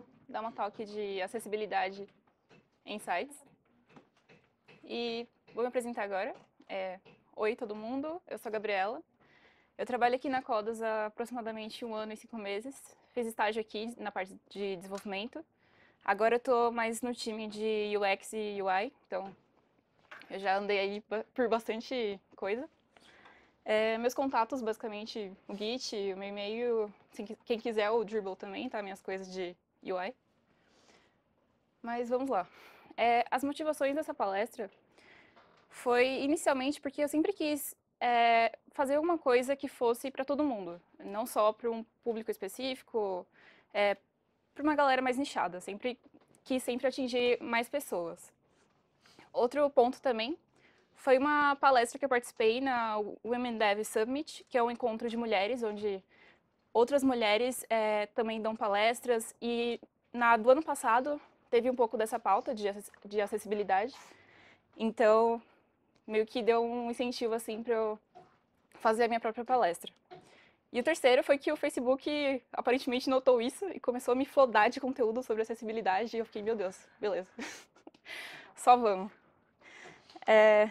vou dar uma talk de acessibilidade em sites. E vou me apresentar agora. É, Oi, todo mundo. Eu sou a Gabriela. Eu trabalho aqui na Codas há aproximadamente um ano e cinco meses. Fiz estágio aqui na parte de desenvolvimento. Agora eu estou mais no time de UX e UI, então eu já andei aí por bastante coisa. É, meus contatos, basicamente, o Git, o meu e-mail, quem quiser o Dribble também, tá? Minhas coisas de UI. Mas vamos lá. É, as motivações dessa palestra foi inicialmente porque eu sempre quis é, fazer uma coisa que fosse para todo mundo, não só para um público específico, é, para uma galera mais nichada, sempre que sempre atingir mais pessoas. Outro ponto também foi uma palestra que eu participei na Women Dev Summit, que é um encontro de mulheres onde Outras mulheres é, também dão palestras e na do ano passado teve um pouco dessa pauta de, de acessibilidade. Então, meio que deu um incentivo assim para eu fazer a minha própria palestra. E o terceiro foi que o Facebook aparentemente notou isso e começou a me flodar de conteúdo sobre acessibilidade. E eu fiquei, meu Deus, beleza. Só vamos. É...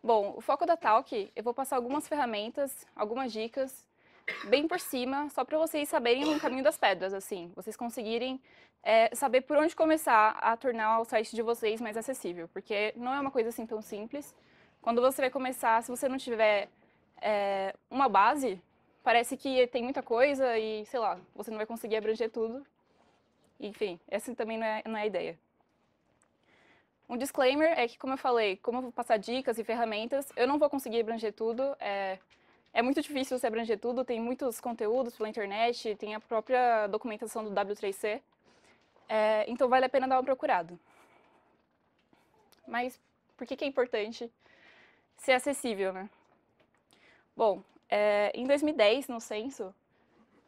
Bom, o foco da Talk, eu vou passar algumas ferramentas, algumas dicas bem por cima, só para vocês saberem o caminho das pedras, assim, vocês conseguirem é, saber por onde começar a tornar o site de vocês mais acessível, porque não é uma coisa assim tão simples. Quando você vai começar, se você não tiver é, uma base, parece que tem muita coisa e, sei lá, você não vai conseguir abranger tudo. Enfim, essa também não é, não é a ideia. Um disclaimer é que, como eu falei, como eu vou passar dicas e ferramentas, eu não vou conseguir abranger tudo. É, é muito difícil você abranger tudo, tem muitos conteúdos pela internet, tem a própria documentação do W3C. É, então vale a pena dar um procurado. Mas por que, que é importante ser acessível, né? Bom, é, em 2010, no censo,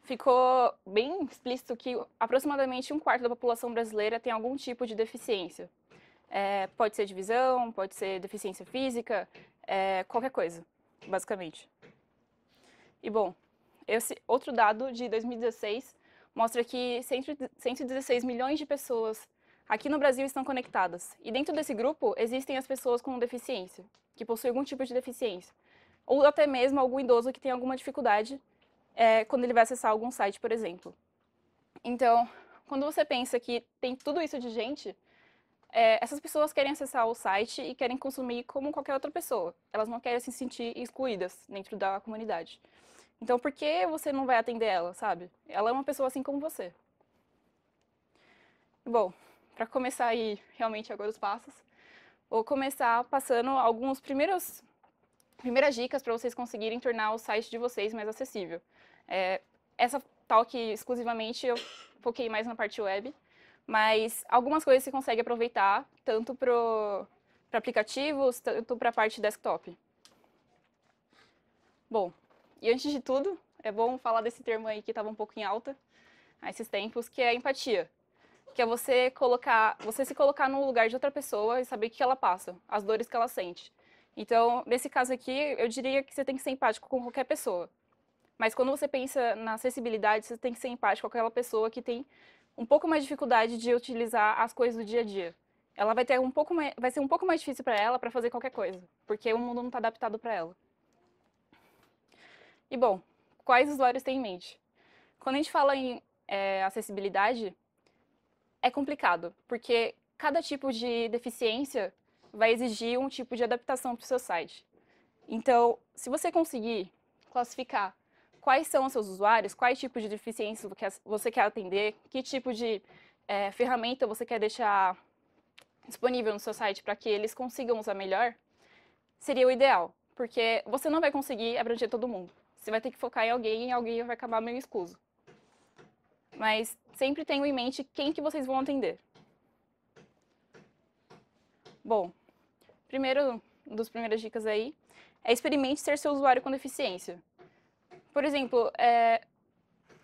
ficou bem explícito que aproximadamente um quarto da população brasileira tem algum tipo de deficiência. É, pode ser de visão, pode ser deficiência física, é, qualquer coisa, basicamente. E bom, esse outro dado de 2016 mostra que 116 milhões de pessoas aqui no Brasil estão conectadas. E dentro desse grupo existem as pessoas com deficiência, que possuem algum tipo de deficiência, ou até mesmo algum idoso que tem alguma dificuldade é, quando ele vai acessar algum site, por exemplo. Então, quando você pensa que tem tudo isso de gente, é, essas pessoas querem acessar o site e querem consumir como qualquer outra pessoa. Elas não querem se sentir excluídas dentro da comunidade. Então, por que você não vai atender ela, sabe? Ela é uma pessoa assim como você. Bom, para começar aí realmente agora os passos, vou começar passando alguns primeiros primeiras dicas para vocês conseguirem tornar o site de vocês mais acessível. É, essa talk exclusivamente eu foquei mais na parte web, mas algumas coisas você consegue aproveitar, tanto para aplicativos, tanto para a parte desktop. Bom, e antes de tudo, é bom falar desse termo aí que estava um pouco em alta a esses tempos, que é a empatia. Que é você colocar, você se colocar no lugar de outra pessoa e saber o que ela passa, as dores que ela sente. Então, nesse caso aqui, eu diria que você tem que ser empático com qualquer pessoa. Mas quando você pensa na acessibilidade, você tem que ser empático com aquela pessoa que tem um pouco mais de dificuldade de utilizar as coisas do dia a dia. Ela vai ter um pouco mais, vai ser um pouco mais difícil para ela para fazer qualquer coisa, porque o mundo não está adaptado para ela. E bom, quais usuários têm em mente? Quando a gente fala em é, acessibilidade, é complicado, porque cada tipo de deficiência vai exigir um tipo de adaptação para o seu site. Então, se você conseguir classificar quais são os seus usuários, quais tipos de deficiências você quer atender, que tipo de é, ferramenta você quer deixar disponível no seu site para que eles consigam usar melhor, seria o ideal, porque você não vai conseguir abranger todo mundo. Você vai ter que focar em alguém e alguém vai acabar meio escuso. Mas sempre tenham em mente quem que vocês vão atender. Bom, primeiro, das primeiras dicas aí é experimente ser seu usuário com deficiência. Por exemplo, é,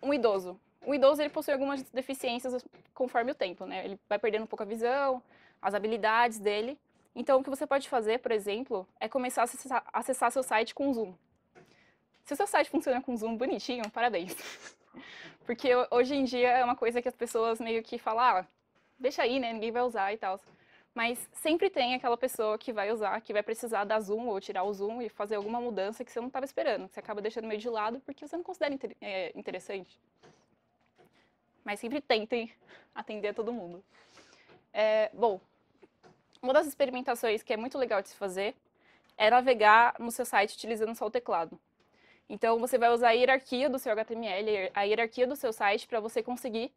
um idoso. O idoso ele possui algumas deficiências conforme o tempo, né? Ele vai perdendo um pouco a visão, as habilidades dele. Então, o que você pode fazer, por exemplo, é começar a acessar, acessar seu site com zoom. Se o seu site funciona com zoom bonitinho, parabéns. Porque hoje em dia é uma coisa que as pessoas meio que falam, ah, deixa aí, né? Ninguém vai usar e tal mas sempre tem aquela pessoa que vai usar, que vai precisar dar zoom ou tirar o zoom e fazer alguma mudança que você não estava esperando, que você acaba deixando meio de lado porque você não considera inter é, interessante. Mas sempre tentem atender a todo mundo. É, bom, uma das experimentações que é muito legal de se fazer é navegar no seu site utilizando só o teclado. Então, você vai usar a hierarquia do seu HTML, a hierarquia do seu site, para você conseguir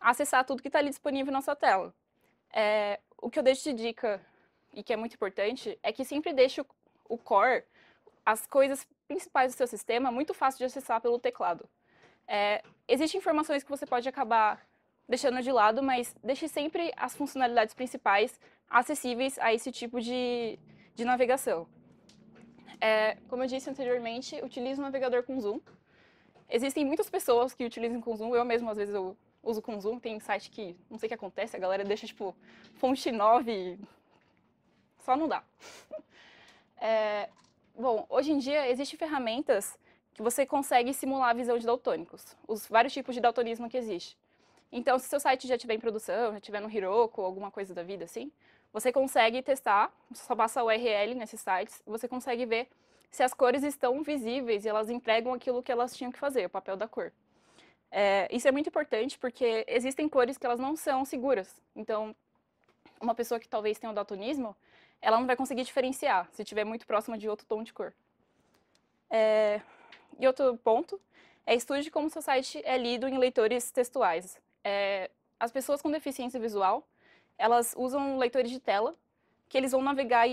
acessar tudo que está ali disponível na sua tela. É, o que eu deixo de dica, e que é muito importante, é que sempre deixe o, core, as coisas principais do seu sistema, muito fácil de acessar pelo teclado. É, Existem informações que você pode acabar deixando de lado, mas deixe sempre as funcionalidades principais acessíveis a esse tipo de, de navegação. É, como eu disse anteriormente, utilize o navegador com zoom. Existem muitas pessoas que utilizam com zoom, eu mesmo às vezes eu uso com Zoom, tem site que não sei o que acontece, a galera deixa tipo fonte 9, só não dá. é, bom, hoje em dia existem ferramentas que você consegue simular a visão de daltônicos, os vários tipos de daltonismo que existe. Então, se seu site já tiver em produção, já tiver no Heroku, alguma coisa da vida assim, você consegue testar, só passa o URL nesses sites, você consegue ver se as cores estão visíveis e elas entregam aquilo que elas tinham que fazer, o papel da cor. É, isso é muito importante porque existem cores que elas não são seguras. Então, uma pessoa que talvez tenha o daltonismo, ela não vai conseguir diferenciar se estiver muito próxima de outro tom de cor. É, e outro ponto é estude como seu site é lido em leitores textuais. É, as pessoas com deficiência visual, elas usam leitores de tela que eles vão navegar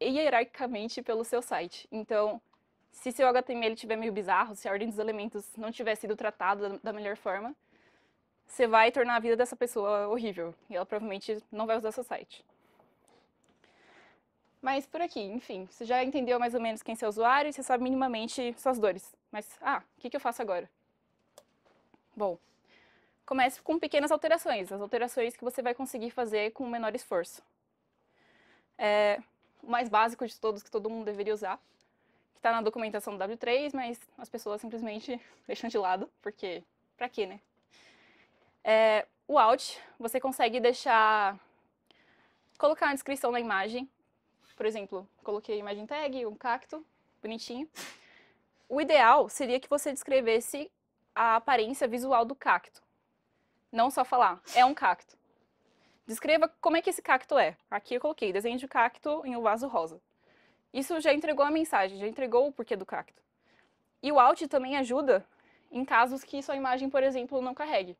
hierarquicamente pelo seu site. Então, se seu HTML tiver meio bizarro, se a ordem dos elementos não tiver sido tratada da melhor forma, você vai tornar a vida dessa pessoa horrível e ela provavelmente não vai usar seu site. Mas por aqui, enfim, você já entendeu mais ou menos quem é seu usuário e você sabe minimamente suas dores. Mas, ah, o que, que eu faço agora? Bom, comece com pequenas alterações, as alterações que você vai conseguir fazer com o menor esforço. É, o mais básico de todos que todo mundo deveria usar que está na documentação do W3, mas as pessoas simplesmente deixam de lado, porque para quê, né? É, o alt, você consegue deixar, colocar a descrição na imagem. Por exemplo, coloquei a imagem tag, um cacto, bonitinho. O ideal seria que você descrevesse a aparência visual do cacto. Não só falar, é um cacto. Descreva como é que esse cacto é. Aqui eu coloquei desenho de cacto em um vaso rosa. Isso já entregou a mensagem, já entregou o porquê do cacto. E o alt também ajuda em casos que sua imagem, por exemplo, não carregue.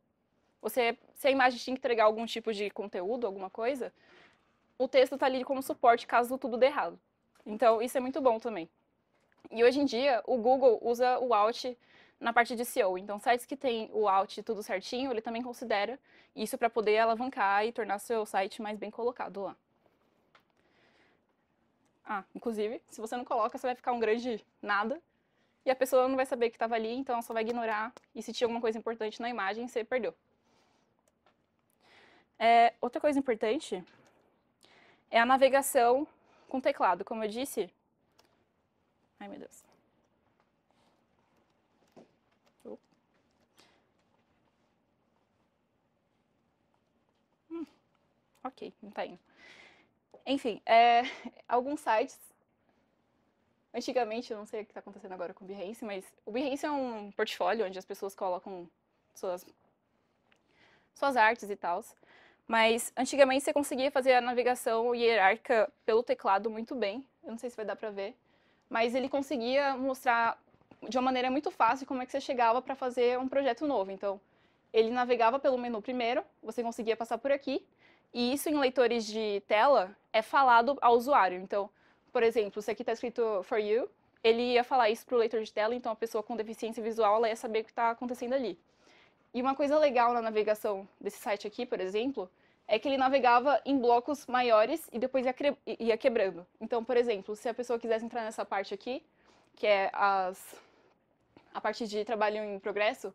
Você, se a imagem tinha que entregar algum tipo de conteúdo, alguma coisa, o texto está ali como suporte caso tudo dê errado. Então, isso é muito bom também. E hoje em dia, o Google usa o alt na parte de SEO. Então, sites que têm o alt tudo certinho, ele também considera isso para poder alavancar e tornar seu site mais bem colocado lá. Ah, inclusive, se você não coloca, você vai ficar um grande nada. E a pessoa não vai saber que estava ali, então ela só vai ignorar. E se tinha alguma coisa importante na imagem, você perdeu. É, outra coisa importante é a navegação com teclado. Como eu disse... Ai, meu Deus. Hum, ok, não tá indo. Enfim, é, alguns sites. Antigamente, eu não sei o que está acontecendo agora com o Behance, mas o Behance é um portfólio onde as pessoas colocam suas, suas artes e tal. Mas antigamente você conseguia fazer a navegação hierárquica pelo teclado muito bem. Eu não sei se vai dar para ver, mas ele conseguia mostrar de uma maneira muito fácil como é que você chegava para fazer um projeto novo. Então, ele navegava pelo menu primeiro, você conseguia passar por aqui, e isso em leitores de tela é falado ao usuário. Então, por exemplo, se aqui está escrito for you, ele ia falar isso para o leitor de tela, então a pessoa com deficiência visual ela ia saber o que está acontecendo ali. E uma coisa legal na navegação desse site aqui, por exemplo, é que ele navegava em blocos maiores e depois ia quebrando. Então, por exemplo, se a pessoa quisesse entrar nessa parte aqui, que é as, a parte de trabalho em progresso,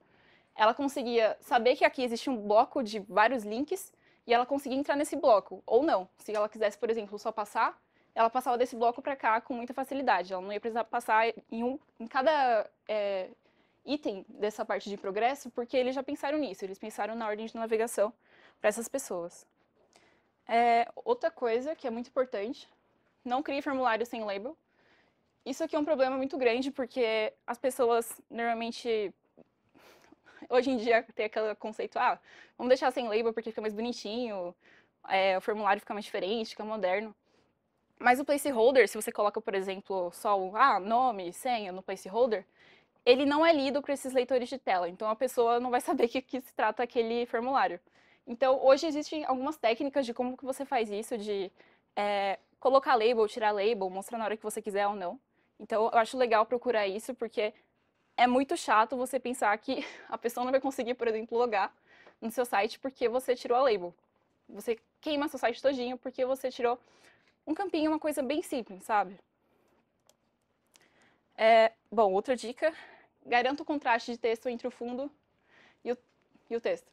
ela conseguia saber que aqui existe um bloco de vários links e ela conseguia entrar nesse bloco, ou não. Se ela quisesse, por exemplo, só passar, ela passava desse bloco para cá com muita facilidade. Ela não ia precisar passar em, um, em cada é, item dessa parte de progresso, porque eles já pensaram nisso, eles pensaram na ordem de navegação para essas pessoas. É, outra coisa que é muito importante, não crie formulário sem label. Isso aqui é um problema muito grande, porque as pessoas normalmente hoje em dia tem aquele conceito, ah, vamos deixar sem label porque fica mais bonitinho, é, o formulário fica mais diferente, fica moderno. Mas o placeholder, se você coloca, por exemplo, só o ah, nome, senha no placeholder, ele não é lido por esses leitores de tela, então a pessoa não vai saber que, que se trata aquele formulário. Então, hoje existem algumas técnicas de como que você faz isso, de é, colocar label, tirar label, mostrar na hora que você quiser ou não. Então, eu acho legal procurar isso, porque é muito chato você pensar que a pessoa não vai conseguir, por exemplo, logar no seu site porque você tirou a label. Você queima seu site todinho porque você tirou um campinho, uma coisa bem simples, sabe? É, bom, outra dica, garanta o contraste de texto entre o fundo e o, e o texto.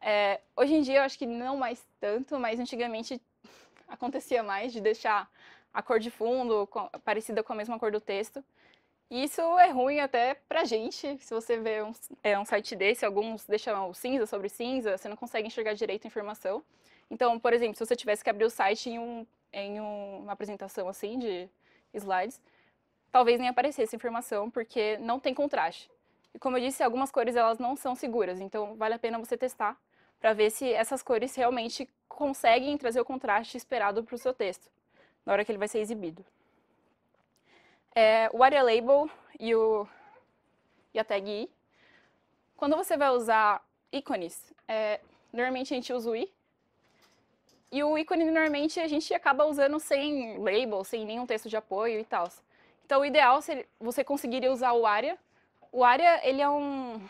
É, hoje em dia, eu acho que não mais tanto, mas antigamente acontecia mais de deixar a cor de fundo parecida com a mesma cor do texto isso é ruim até pra gente. Se você vê um, é, um site desse, alguns deixam cinza sobre cinza, você não consegue enxergar direito a informação. Então, por exemplo, se você tivesse que abrir o site em, um, em um, uma apresentação assim de slides, talvez nem aparecesse informação, porque não tem contraste. E como eu disse, algumas cores elas não são seguras, então vale a pena você testar para ver se essas cores realmente conseguem trazer o contraste esperado para o seu texto na hora que ele vai ser exibido é o area label e, o, e a tag i. Quando você vai usar ícones, é, normalmente a gente usa o i. E o ícone normalmente a gente acaba usando sem label, sem nenhum texto de apoio e tal. Então o ideal seria você conseguiria usar o aria O aria ele é um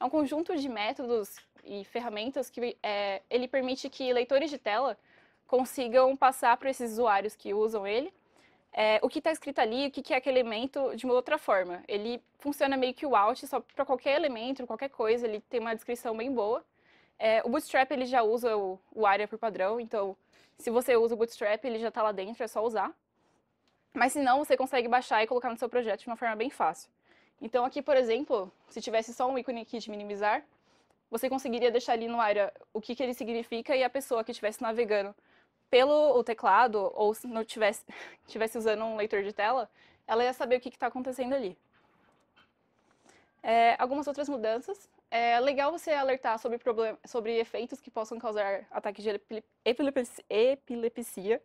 é um conjunto de métodos e ferramentas que é, ele permite que leitores de tela consigam passar para esses usuários que usam ele é, o que está escrito ali, o que, que é aquele elemento de uma outra forma. Ele funciona meio que o out, só para qualquer elemento, qualquer coisa, ele tem uma descrição bem boa. É, o Bootstrap ele já usa o, o área por padrão, então se você usa o Bootstrap, ele já está lá dentro, é só usar. Mas se não, você consegue baixar e colocar no seu projeto de uma forma bem fácil. Então aqui, por exemplo, se tivesse só um ícone aqui de minimizar, você conseguiria deixar ali no área o que, que ele significa e a pessoa que estivesse navegando pelo teclado, ou se não tivesse, tivesse usando um leitor de tela, ela ia saber o que está acontecendo ali. É, algumas outras mudanças. É legal você alertar sobre, problem... sobre efeitos que possam causar ataque de epilepsia,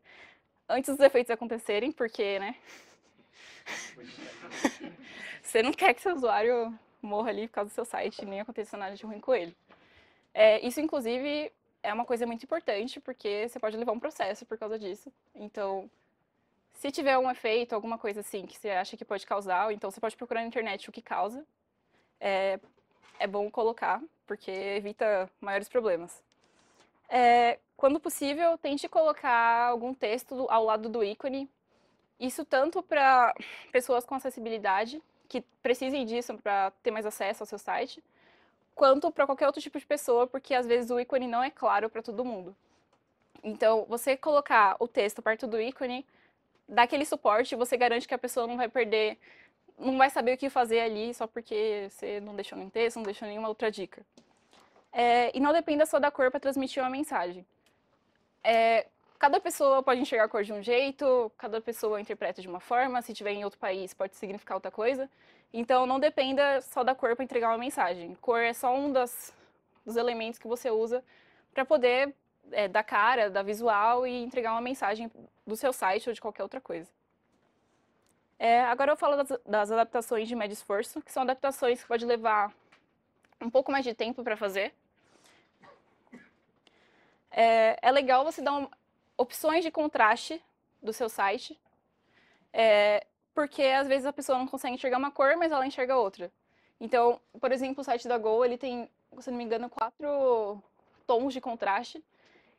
antes dos efeitos acontecerem, porque, né? você não quer que seu usuário morra ali por causa do seu site, nem aconteça nada de ruim com ele. É, isso, inclusive, é uma coisa muito importante, porque você pode levar um processo por causa disso. Então, se tiver um efeito, alguma coisa assim que você acha que pode causar, então você pode procurar na internet o que causa. É, é bom colocar, porque evita maiores problemas. É, quando possível, tente colocar algum texto ao lado do ícone. Isso tanto para pessoas com acessibilidade, que precisem disso para ter mais acesso ao seu site, quanto para qualquer outro tipo de pessoa, porque às vezes o ícone não é claro para todo mundo. Então, você colocar o texto perto do ícone, dá aquele suporte, você garante que a pessoa não vai perder, não vai saber o que fazer ali só porque você não deixou nenhum texto, não deixou nenhuma outra dica. É, e não dependa só da cor para transmitir uma mensagem. É, cada pessoa pode enxergar a cor de um jeito, cada pessoa interpreta de uma forma, se estiver em outro país pode significar outra coisa. Então, não dependa só da cor para entregar uma mensagem. Cor é só um das, dos elementos que você usa para poder é, dar cara, dar visual e entregar uma mensagem do seu site ou de qualquer outra coisa. É, agora eu falo das, das, adaptações de médio esforço, que são adaptações que pode levar um pouco mais de tempo para fazer. É, é, legal você dar um, opções de contraste do seu site. É, porque às vezes a pessoa não consegue enxergar uma cor, mas ela enxerga outra. Então, por exemplo, o site da Go, ele tem, se não me engano, quatro tons de contraste.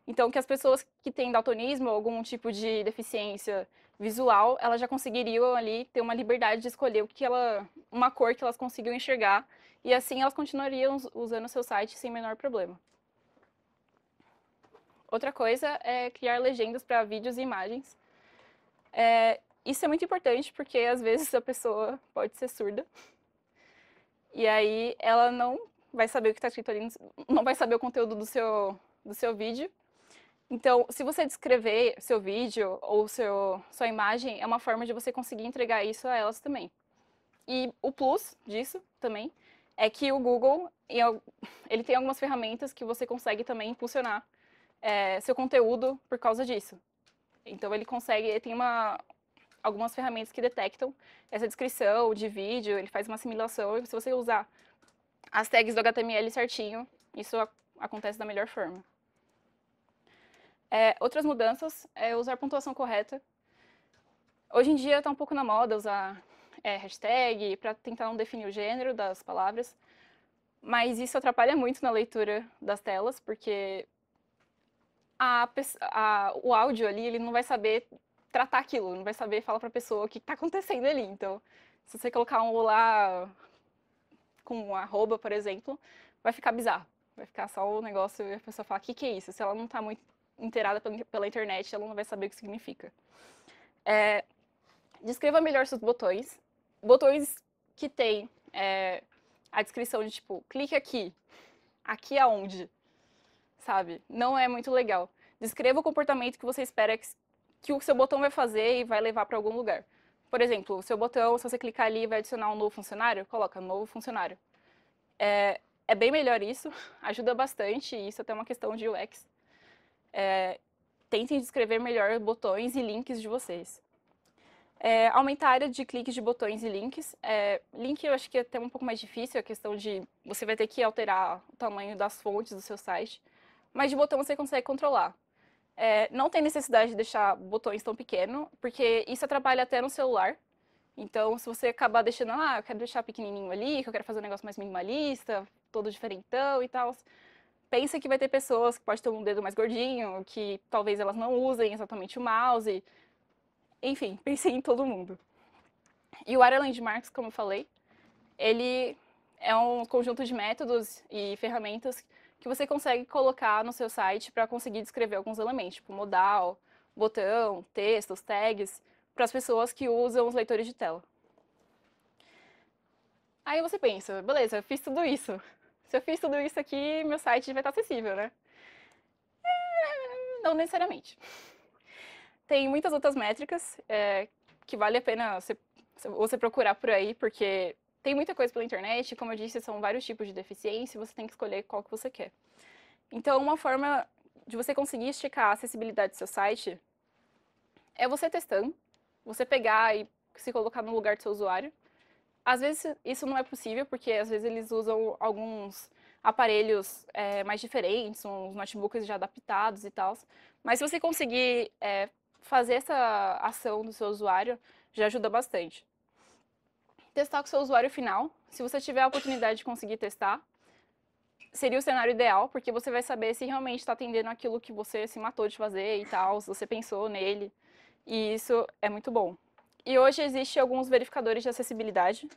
Então, que as pessoas que têm daltonismo ou algum tipo de deficiência visual, elas já conseguiriam ali ter uma liberdade de escolher o que ela, uma cor que elas conseguiam enxergar, e assim elas continuariam usando o seu site sem menor problema. Outra coisa é criar legendas para vídeos e imagens. É, isso é muito importante porque às vezes a pessoa pode ser surda e aí ela não vai saber o que está escrito ali, não vai saber o conteúdo do seu, do seu vídeo. Então, se você descrever seu vídeo ou seu, sua imagem, é uma forma de você conseguir entregar isso a elas também. E o plus disso também é que o Google ele tem algumas ferramentas que você consegue também impulsionar é, seu conteúdo por causa disso. Então ele consegue, ele tem uma, algumas ferramentas que detectam essa descrição de vídeo, ele faz uma assimilação e se você usar as tags do HTML certinho, isso acontece da melhor forma. É, outras mudanças é usar pontuação correta. Hoje em dia está um pouco na moda usar é, hashtag para tentar não definir o gênero das palavras, mas isso atrapalha muito na leitura das telas, porque a, a, o áudio ali ele não vai saber tratar aquilo, não vai saber falar para a pessoa o que está acontecendo ali. Então, se você colocar um olá com um arroba, por exemplo, vai ficar bizarro. Vai ficar só o negócio e a pessoa fala, o que, que é isso? Se ela não está muito inteirada pela internet, ela não vai saber o que significa. É, descreva melhor seus botões. Botões que tem é, a descrição de tipo, clique aqui, aqui aonde, sabe? Não é muito legal. Descreva o comportamento que você espera que o seu botão vai fazer e vai levar para algum lugar. Por exemplo, o seu botão, se você clicar ali e vai adicionar um novo funcionário, coloca novo funcionário. É, é bem melhor isso, ajuda bastante, isso até é uma questão de UX. É, tentem descrever melhor botões e links de vocês. É, aumentar a área de cliques de botões e links. É, link eu acho que é até um pouco mais difícil, a é questão de você vai ter que alterar o tamanho das fontes do seu site, mas de botão você consegue controlar. É, não tem necessidade de deixar botões tão pequeno, porque isso atrapalha até no celular. Então, se você acabar deixando, ah, eu quero deixar pequenininho ali, que eu quero fazer um negócio mais minimalista, todo diferentão e tal, pensa que vai ter pessoas que pode ter um dedo mais gordinho, que talvez elas não usem exatamente o mouse. Enfim, pense em todo mundo. E o Área Landmarks, como eu falei, ele é um conjunto de métodos e ferramentas que você consegue colocar no seu site para conseguir descrever alguns elementos, tipo modal, botão, textos, tags, para as pessoas que usam os leitores de tela. Aí você pensa, beleza, eu fiz tudo isso. Se eu fiz tudo isso aqui, meu site vai estar tá acessível, né? É, não necessariamente. Tem muitas outras métricas é, que vale a pena você, você procurar por aí, porque tem muita coisa pela internet, como eu disse, são vários tipos de deficiência, você tem que escolher qual que você quer. Então, uma forma de você conseguir esticar a acessibilidade do seu site é você testando, você pegar e se colocar no lugar do seu usuário. Às vezes isso não é possível, porque às vezes eles usam alguns aparelhos é, mais diferentes, uns notebooks já adaptados e tal. Mas se você conseguir é, fazer essa ação do seu usuário, já ajuda bastante testar com o seu usuário final. Se você tiver a oportunidade de conseguir testar, seria o cenário ideal, porque você vai saber se realmente está atendendo aquilo que você se matou de fazer e tal, se você pensou nele. E isso é muito bom. E hoje existem alguns verificadores de acessibilidade.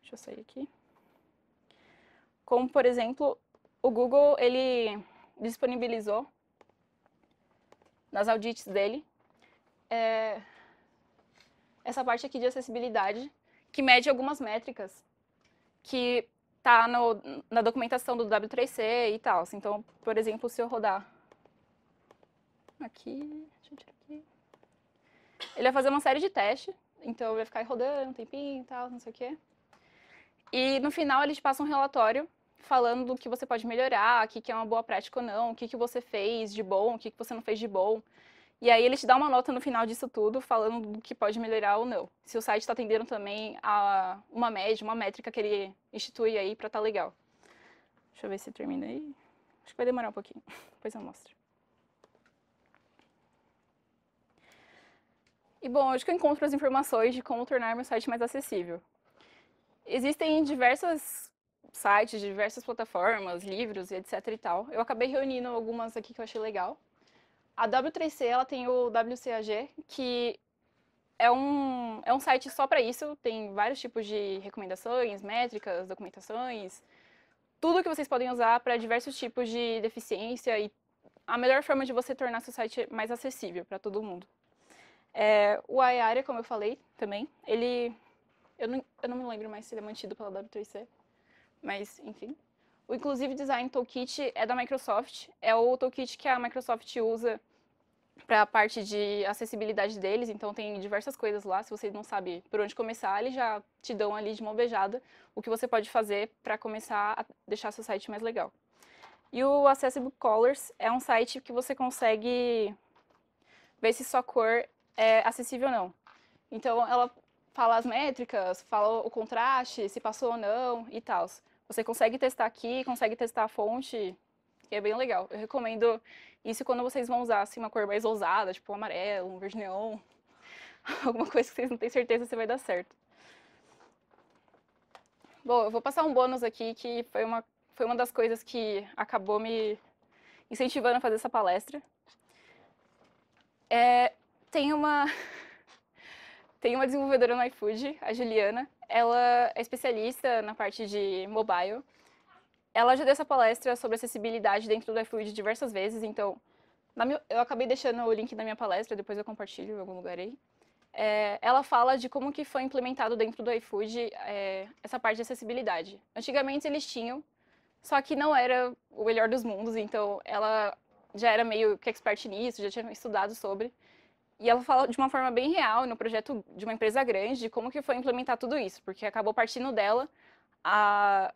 Deixa eu sair aqui. Como, por exemplo, o Google, ele disponibilizou nas audits dele é, essa parte aqui de acessibilidade que mede algumas métricas que tá no, na documentação do W3C e tal. Assim. Então, por exemplo, se eu rodar aqui, aqui, ele vai fazer uma série de testes, então vai ficar rodando um tempinho e tal, não sei o quê. E no final ele te passa um relatório falando do que você pode melhorar, o que, que é uma boa prática ou não, o que, que você fez de bom, o que, que você não fez de bom. E aí ele te dá uma nota no final disso tudo, falando do que pode melhorar ou não. Se o site está atendendo também a uma média, uma métrica que ele institui aí para estar tá legal. Deixa eu ver se termina aí. Acho que vai demorar um pouquinho. Depois eu mostro. E bom, hoje que eu encontro as informações de como tornar meu site mais acessível. Existem diversas sites, diversas plataformas, livros e etc e tal. Eu acabei reunindo algumas aqui que eu achei legal. A W3C ela tem o WCAG, que é um, é um site só para isso, tem vários tipos de recomendações, métricas, documentações, tudo que vocês podem usar para diversos tipos de deficiência e a melhor forma de você tornar seu site mais acessível para todo mundo. É, o iArea, como eu falei também, ele. Eu não, eu não me lembro mais se ele é mantido pela W3C, mas enfim. O Inclusive Design Toolkit é da Microsoft, é o toolkit que a Microsoft usa para a parte de acessibilidade deles, então tem diversas coisas lá, se você não sabe por onde começar, eles já te dão ali de mão beijada o que você pode fazer para começar a deixar seu site mais legal. E o Accessible Colors é um site que você consegue ver se sua cor é acessível ou não. Então ela fala as métricas, fala o contraste, se passou ou não e tal. Você consegue testar aqui, consegue testar a fonte, que é bem legal. Eu recomendo isso quando vocês vão usar assim, uma cor mais ousada, tipo um amarelo, um verde neon, alguma coisa que vocês não têm certeza se vai dar certo. Bom, eu vou passar um bônus aqui que foi uma, foi uma das coisas que acabou me incentivando a fazer essa palestra. É, tem uma Tem uma desenvolvedora no iFood, a Juliana. Ela é especialista na parte de mobile. Ela já deu essa palestra sobre acessibilidade dentro do iFood diversas vezes, então meu, eu acabei deixando o link da minha palestra, depois eu compartilho em algum lugar aí. É, ela fala de como que foi implementado dentro do iFood é, essa parte de acessibilidade. Antigamente eles tinham, só que não era o melhor dos mundos, então ela já era meio que expert nisso, já tinha estudado sobre. E ela fala de uma forma bem real, no projeto de uma empresa grande, de como que foi implementar tudo isso, porque acabou partindo dela a,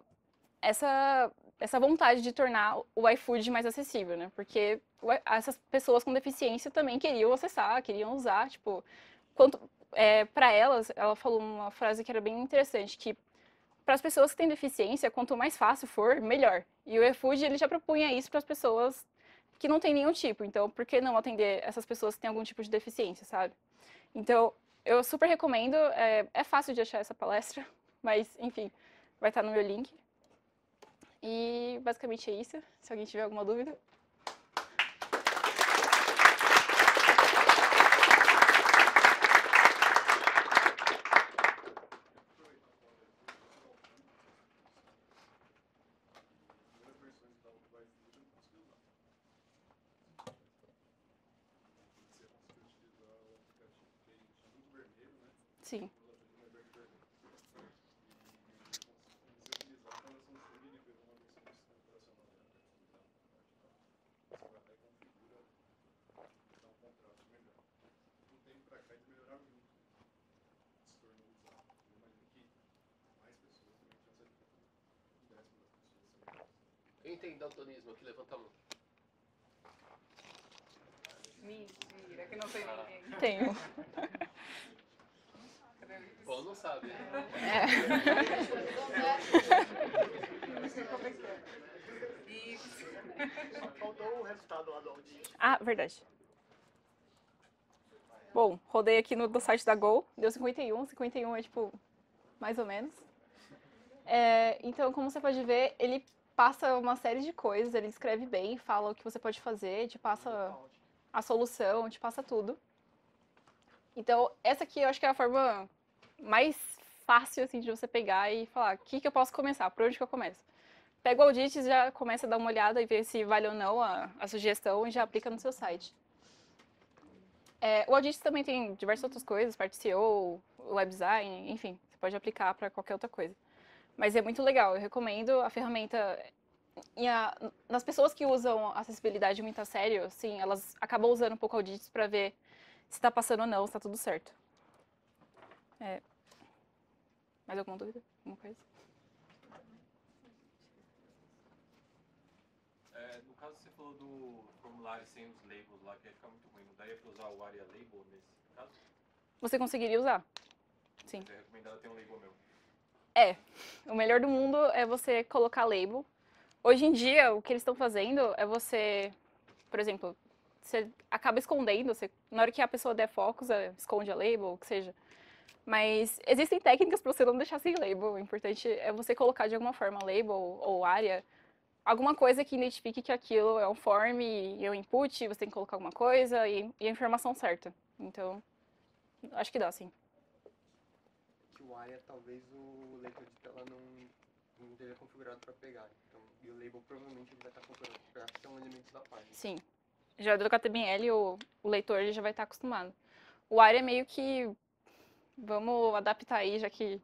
essa, essa vontade de tornar o iFood mais acessível, né? Porque essas pessoas com deficiência também queriam acessar, queriam usar, tipo... Quanto, é, para elas, ela falou uma frase que era bem interessante, que para as pessoas que têm deficiência, quanto mais fácil for, melhor. E o iFood ele já propunha isso para as pessoas que não tem nenhum tipo. Então, por que não atender essas pessoas que têm algum tipo de deficiência, sabe? Então, eu super recomendo. É, é fácil de achar essa palestra, mas, enfim, vai estar no meu link. E basicamente é isso. Se alguém tiver alguma dúvida. Quem tem daltonismo aqui, levanta a mão. Mentira, que não tem ninguém. Tenho. Bom, não sabe. Né? É. Isso. Faltou o resultado lá do Audi. Ah, verdade. Bom, rodei aqui no do site da Gol, deu 51, 51 é tipo mais ou menos. É, então, como você pode ver, ele passa uma série de coisas, ele escreve bem, fala o que você pode fazer, te passa a solução, te passa tudo. Então, essa aqui eu acho que é a forma mais fácil assim de você pegar e falar, o que, que eu posso começar? Por onde que eu começo? Pega o audit e já começa a dar uma olhada e ver se vale ou não a, a sugestão e já aplica no seu site. É, o audit também tem diversas outras coisas, parte CEO, web design, enfim, você pode aplicar para qualquer outra coisa. Mas é muito legal, eu recomendo a ferramenta. E a, nas pessoas que usam acessibilidade muito a sério, assim, elas acabam usando um pouco audits para ver se está passando ou não, se está tudo certo. É. Mais alguma dúvida? Alguma coisa? É, no caso, você falou do formulário sem os labels lá, que ia ficar muito ruim. Não daria para usar o área label nesse caso? Você conseguiria usar. Sim. Mas é recomendado ter um label meu. É, o melhor do mundo é você colocar label. Hoje em dia, o que eles estão fazendo é você, por exemplo, você acaba escondendo, você, na hora que a pessoa der foco, esconde a label, o que seja. Mas existem técnicas para você não deixar sem label. O importante é você colocar de alguma forma label ou área, alguma coisa que identifique que aquilo é um form e é um input, você tem que colocar alguma coisa e, e a informação certa. Então, acho que dá, sim usuária, talvez o leitor de tela não, não esteja configurado para pegar. Então, e o label provavelmente ele vai estar tá configurado para pegar, que são é elementos da página. Sim. Já do HTML, o, o leitor ele já vai estar tá acostumado. O área é meio que. Vamos adaptar aí, já que.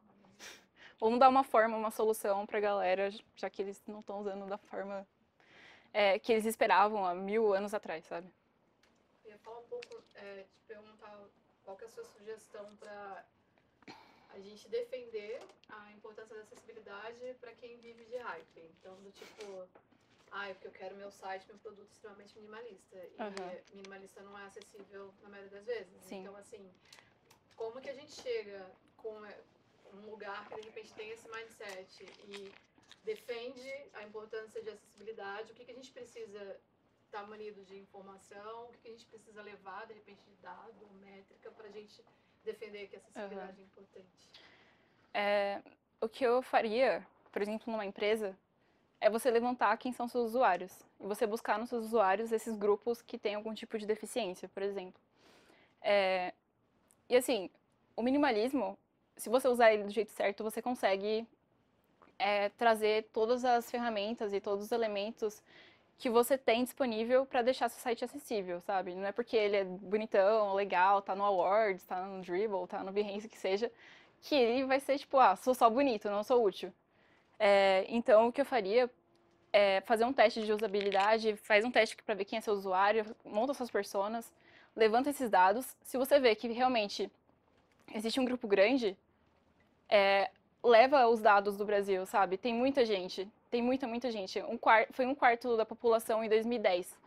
Vamos dar uma forma, uma solução para a galera, já que eles não estão usando da forma é, que eles esperavam há mil anos atrás, sabe? Eu ia falar um pouco, é, te perguntar qual que é a sua sugestão para a gente defender a importância da acessibilidade para quem vive de hype. Então, do tipo, ah, é porque eu quero meu site, meu produto extremamente minimalista. E uhum. minimalista não é acessível na maioria das vezes. Sim. Então, assim, como que a gente chega com é, um lugar que de repente tem esse mindset e defende a importância de acessibilidade? O que, que a gente precisa estar tá manido de informação? O que, que a gente precisa levar, de repente, de dado, métrica, para a gente defender que a acessibilidade uhum. é importante? É, o que eu faria, por exemplo, numa empresa, é você levantar quem são seus usuários e você buscar nos seus usuários esses grupos que têm algum tipo de deficiência, por exemplo. É, e assim, o minimalismo, se você usar ele do jeito certo, você consegue é, trazer todas as ferramentas e todos os elementos que você tem disponível para deixar seu site acessível, sabe? Não é porque ele é bonitão, legal, tá no Awards, tá no Dribble, tá no Behance, que seja, que ele vai ser tipo, ah, sou só bonito, não sou útil. É, então, o que eu faria é fazer um teste de usabilidade, faz um teste para ver quem é seu usuário, monta suas personas, levanta esses dados. Se você vê que realmente existe um grupo grande, é, leva os dados do Brasil, sabe? Tem muita gente. Tem muita, muita gente. Um quarto, foi um quarto da população em 2010.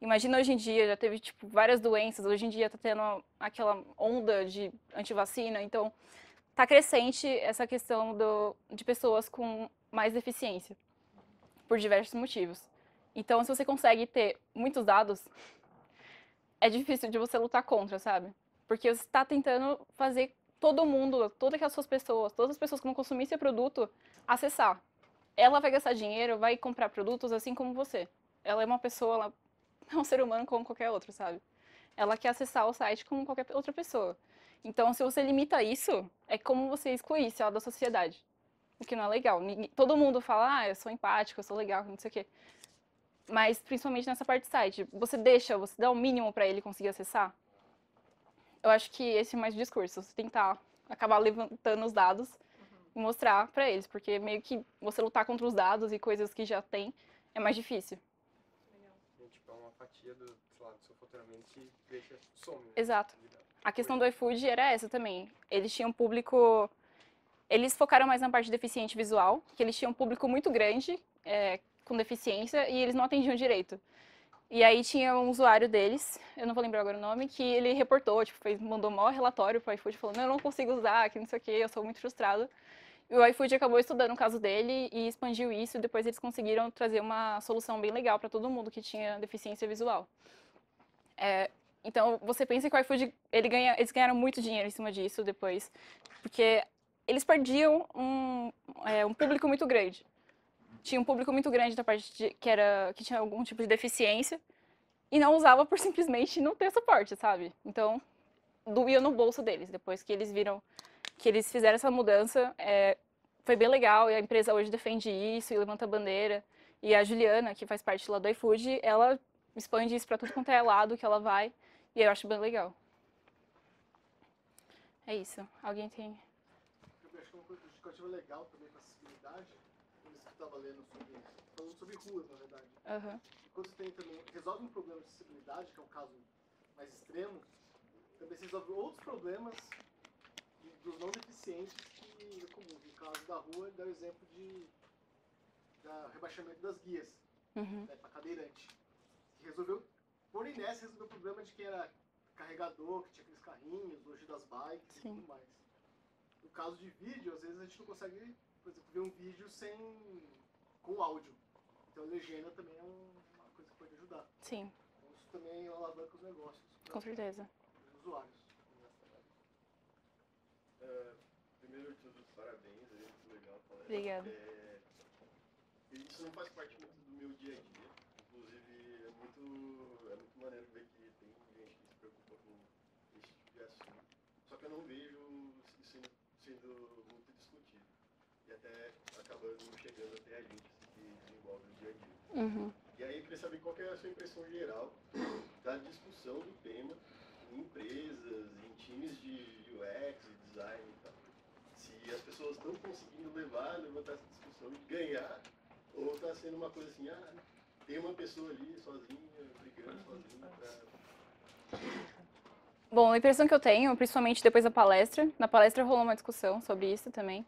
Imagina hoje em dia, já teve tipo, várias doenças, hoje em dia está tendo aquela onda de antivacina, então está crescente essa questão do, de pessoas com mais deficiência, por diversos motivos. Então, se você consegue ter muitos dados, é difícil de você lutar contra, sabe? Porque você está tentando fazer todo mundo, todas aquelas pessoas, todas as pessoas que vão consumir seu produto, acessar ela vai gastar dinheiro, vai comprar produtos assim como você. Ela é uma pessoa, ela é um ser humano como qualquer outro, sabe? Ela quer acessar o site como qualquer outra pessoa. Então, se você limita isso, é como você excluísse ela é da sociedade. O que não é legal. Todo mundo fala, ah, eu sou empático, eu sou legal, não sei o quê. Mas, principalmente nessa parte do site, você deixa, você dá o mínimo para ele conseguir acessar? Eu acho que esse é mais o discurso. Você tentar acabar levantando os dados mostrar para eles, porque meio que você lutar contra os dados e coisas que já tem é mais difícil. Legal. É, tipo, é uma fatia do, lá, do seu faturamento que deixa some. Né? Exato. A questão do iFood era essa também. Eles tinham público. Eles focaram mais na parte de deficiente visual, que eles tinham um público muito grande é, com deficiência e eles não atendiam direito. E aí tinha um usuário deles, eu não vou lembrar agora o nome, que ele reportou, tipo, fez, mandou um maior relatório para o iFood, falando, eu não consigo usar, que não sei o que, eu sou muito frustrado o iFood acabou estudando o caso dele e expandiu isso. E depois eles conseguiram trazer uma solução bem legal para todo mundo que tinha deficiência visual. É, então, você pensa que o iFood, ele ganha, eles ganharam muito dinheiro em cima disso depois, porque eles perdiam um, é, um público muito grande. Tinha um público muito grande da parte de, que, era, que tinha algum tipo de deficiência e não usava por simplesmente não ter suporte, sabe? Então, doía no bolso deles, depois que eles viram que eles fizeram essa mudança. É, foi bem legal e a empresa hoje defende isso e levanta a bandeira. E a Juliana, que faz parte lá do iFood, ela expande isso para tudo quanto é lado que ela vai. E eu acho bem legal. É isso. Alguém tem. É eu acho uma coisa legal também a acessibilidade. Por isso que eu estava lendo sobre isso. Falando sobre ruas, na verdade. Uhum. Quando você tem também. Resolve um problema de acessibilidade, que é um caso mais extremo, também você resolve outros problemas dos não deficientes que é comum. No caso da rua, ele dá o exemplo de da rebaixamento das guias uhum. né, para cadeirante. Que resolveu, por inércia, resolveu o problema de quem era carregador, que tinha aqueles carrinhos, hoje das bikes Sim. e tudo mais. No caso de vídeo, às vezes a gente não consegue, por exemplo, ver um vídeo sem com áudio. Então a legenda também é uma coisa que pode ajudar. Sim. Então, isso também alavanca os negócios. Com certeza. Os usuários. É, primeiro de tudo, parabéns, é muito legal falar Obrigada. É, isso não faz parte muito do meu dia a dia. Inclusive, é muito, é muito maneiro ver que tem gente que se preocupa com esse tipo de assunto. Só que eu não vejo sendo, sendo muito discutido. E até acabando chegando até a gente que desenvolve no dia a dia. Uhum. E aí, eu queria saber qual que é a sua impressão geral da discussão do tema em empresas, em times de UX design e tal. Se as pessoas estão conseguindo levar, levantar essa discussão e ganhar, ou está sendo uma coisa assim, ah, tem uma pessoa ali sozinha, brigando sozinha pra... Bom, a impressão que eu tenho, principalmente depois da palestra, na palestra rolou uma discussão sobre isso também,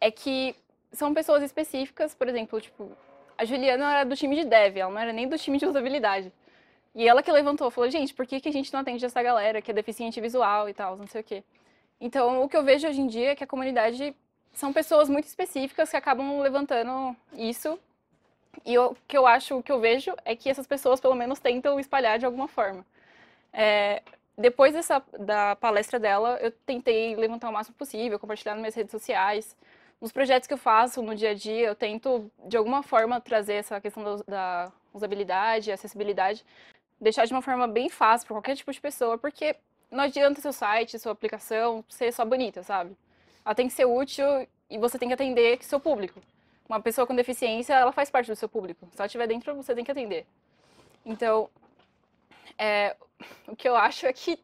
é que são pessoas específicas, por exemplo, tipo, a Juliana era do time de dev, ela não era nem do time de usabilidade. E ela que levantou, falou, gente, por que, que a gente não atende essa galera que é deficiente visual e tal, não sei o quê. Então, o que eu vejo hoje em dia é que a comunidade são pessoas muito específicas que acabam levantando isso. E o que eu acho, o que eu vejo é que essas pessoas pelo menos tentam espalhar de alguma forma. É, depois dessa, da palestra dela, eu tentei levantar o máximo possível, compartilhar nas minhas redes sociais. Nos projetos que eu faço no dia a dia, eu tento, de alguma forma, trazer essa questão da, da usabilidade, acessibilidade, deixar de uma forma bem fácil para qualquer tipo de pessoa, porque não adianta seu site, sua aplicação ser só bonita, sabe? Ela tem que ser útil e você tem que atender seu público. Uma pessoa com deficiência, ela faz parte do seu público. Se ela estiver dentro, você tem que atender. Então, é, o que eu acho é que,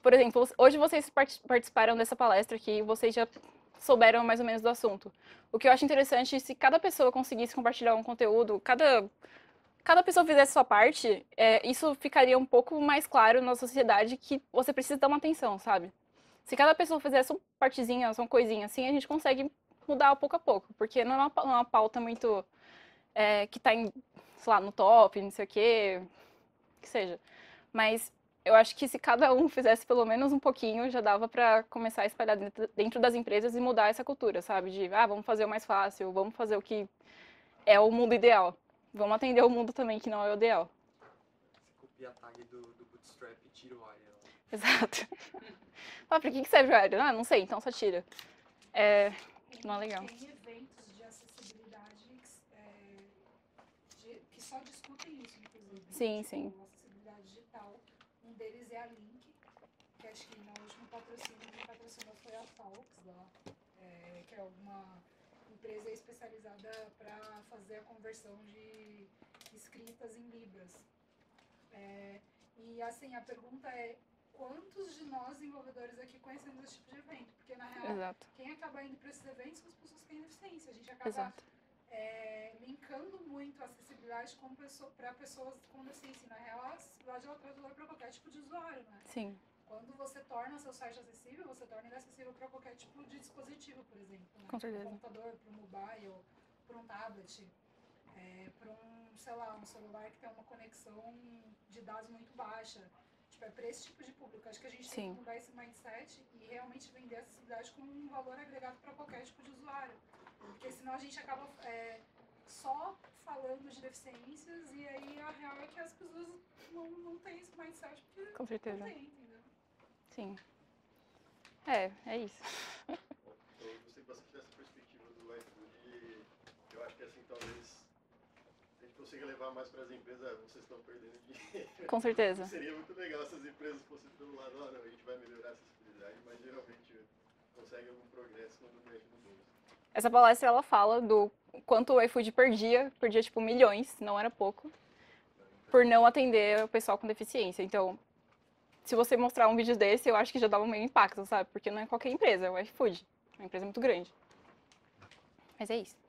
por exemplo, hoje vocês participaram dessa palestra aqui, e vocês já souberam mais ou menos do assunto. O que eu acho interessante é se cada pessoa conseguisse compartilhar um conteúdo, cada cada pessoa fizesse sua parte, é, isso ficaria um pouco mais claro na sociedade que você precisa dar uma atenção, sabe? Se cada pessoa fizesse uma partezinha, uma coisinha assim, a gente consegue mudar pouco a pouco, porque não é uma, é uma pauta muito é, que está em, sei lá, no top, não sei o quê, que seja. Mas eu acho que se cada um fizesse pelo menos um pouquinho, já dava para começar a espalhar dentro das empresas e mudar essa cultura, sabe? De, ah, vamos fazer o mais fácil, vamos fazer o que é o mundo ideal vamos atender o mundo também, que não é o ideal. Você copia a tag do, do Bootstrap e tira o Arial. Exato. ah, pra que, serve o Arial? Ah, não sei, então só tira. É, não é legal. Tem eventos de acessibilidade é, de, que só discutem isso, inclusive. Né? Sim, tipo, sim. Acessibilidade digital. Um deles é a Link, que acho que no último patrocínio, quem patrocinou foi a Fox, lá, é, que é uma empresa é especializada para fazer a conversão de escritas em libras. É, e assim, a pergunta é quantos de nós envolvedores aqui conhecemos esse tipo de evento? Porque na real, Exato. quem acaba indo para esses eventos são as pessoas que têm deficiência. A gente acaba é, linkando muito a acessibilidade para pessoa, pessoas com deficiência. Na real, a acessibilidade ela traz para qualquer tipo de usuário, né? Sim. Quando você torna seu site acessível, você torna ele acessível para qualquer tipo de dispositivo, por exemplo. Né? Com certeza. Para um computador, para um mobile, para um tablet, é, para um, sei lá, um celular que tem uma conexão de dados muito baixa. Tipo, é para esse tipo de público. Acho que a gente Sim. tem que mudar esse mindset e realmente vender a acessibilidade como um valor agregado para qualquer tipo de usuário. Porque senão a gente acaba é, só falando de deficiências e aí a real é que as pessoas não, não têm esse mindset porque Com certeza. não tem. Sim. É, é isso. Eu gostei bastante dessa perspectiva do iFood. Eu acho que assim, talvez a gente consiga levar mais para as empresas, vocês estão perdendo dinheiro. Com certeza. Seria muito legal se as empresas fossem pelo lado, ó, ah, não, a gente vai melhorar a acessibilidade, mas geralmente consegue algum progresso quando mexe no bolso. Essa palestra ela fala do quanto o iFood perdia, perdia tipo milhões, não era pouco, por não atender o pessoal com deficiência. Então, se você mostrar um vídeo desse, eu acho que já dava meio impacto, sabe? Porque não é qualquer empresa, é o iFood. É uma empresa muito grande. Mas é isso.